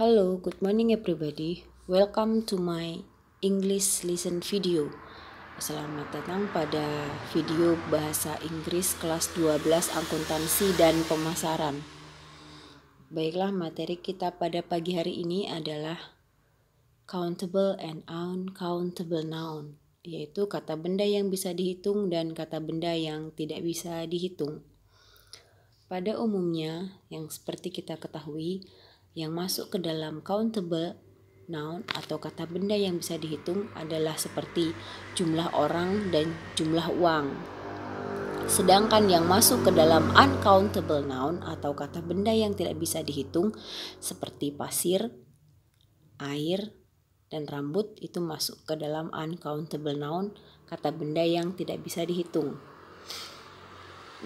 Hello, good morning everybody. Welcome to my English lesson video. Selamat datang pada video bahasa Inggris kelas 12 akuntansi dan pemasaran. Baiklah, materi kita pada pagi hari ini adalah countable and uncountable noun, yaitu kata benda yang bisa dihitung dan kata benda yang tidak bisa dihitung. Pada umumnya, yang seperti kita ketahui, yang masuk ke dalam countable noun atau kata benda yang bisa dihitung adalah seperti jumlah orang dan jumlah uang. Sedangkan yang masuk ke dalam uncountable noun atau kata benda yang tidak bisa dihitung seperti pasir, air, dan rambut itu masuk ke dalam uncountable noun, kata benda yang tidak bisa dihitung.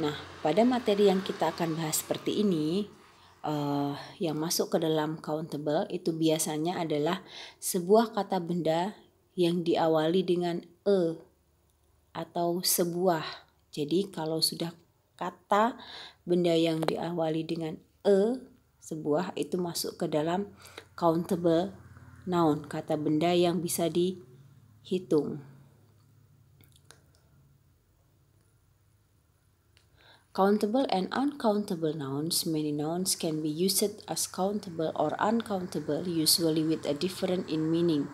Nah, pada materi yang kita akan bahas seperti ini, uh, yang masuk ke dalam countable itu biasanya adalah sebuah kata benda yang diawali dengan e atau sebuah. Jadi kalau sudah kata benda yang diawali dengan e sebuah itu masuk ke dalam countable noun, kata benda yang bisa dihitung. Countable and uncountable nouns. Many nouns can be used as countable or uncountable, usually with a different in meaning.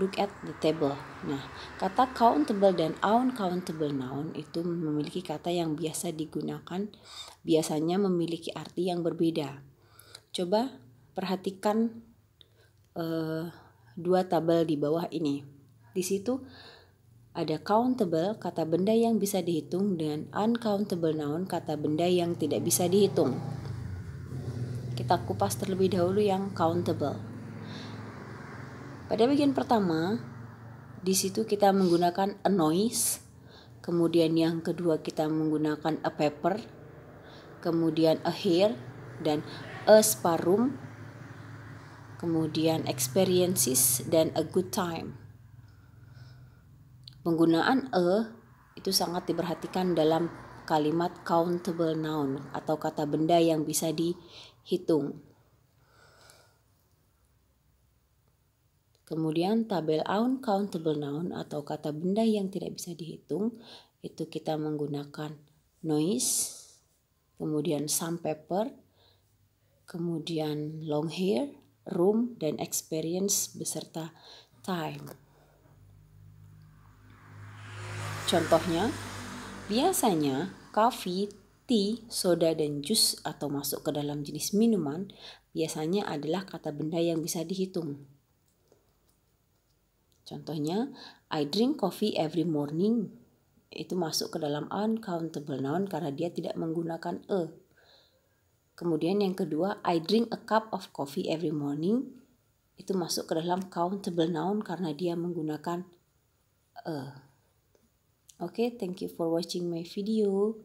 Look at the table. Nah, kata countable dan uncountable noun itu memiliki kata yang biasa digunakan, biasanya memiliki arti yang berbeda. Coba perhatikan uh, dua tabel di bawah ini. Di situ ada countable kata benda yang bisa dihitung dan uncountable noun kata benda yang tidak bisa dihitung. Kita kupas terlebih dahulu yang countable. Pada bagian pertama, di situ kita menggunakan a noise, kemudian yang kedua kita menggunakan a paper, kemudian a hair dan a sparum, kemudian experiences dan a good time. Penggunaan e itu sangat diperhatikan dalam kalimat countable noun atau kata benda yang bisa dihitung. Kemudian tabel noun countable noun atau kata benda yang tidak bisa dihitung itu kita menggunakan noise, kemudian some paper, kemudian long hair, room, dan experience beserta time. Contohnya, biasanya kopi, tea, soda, dan jus atau masuk ke dalam jenis minuman biasanya adalah kata benda yang bisa dihitung. Contohnya, I drink coffee every morning. Itu masuk ke dalam uncountable noun karena dia tidak menggunakan e. Kemudian yang kedua, I drink a cup of coffee every morning. Itu masuk ke dalam countable noun karena dia menggunakan e. Okay, thank you for watching my video.